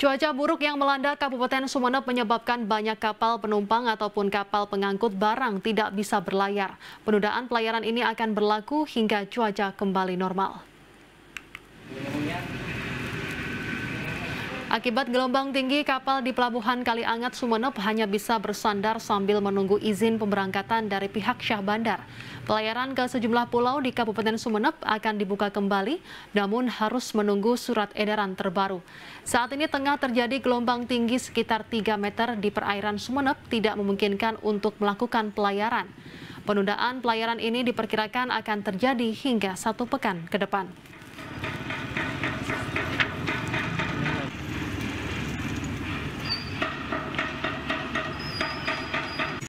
Cuaca buruk yang melanda Kabupaten Sumeneb menyebabkan banyak kapal penumpang ataupun kapal pengangkut barang tidak bisa berlayar. Penundaan pelayaran ini akan berlaku hingga cuaca kembali normal. Akibat gelombang tinggi, kapal di Pelabuhan Kaliangat Sumeneb hanya bisa bersandar sambil menunggu izin pemberangkatan dari pihak Syah Bandar. Pelayaran ke sejumlah pulau di Kabupaten Sumeneb akan dibuka kembali, namun harus menunggu surat edaran terbaru. Saat ini tengah terjadi gelombang tinggi sekitar 3 meter di perairan Sumeneb tidak memungkinkan untuk melakukan pelayaran. Penundaan pelayaran ini diperkirakan akan terjadi hingga satu pekan ke depan.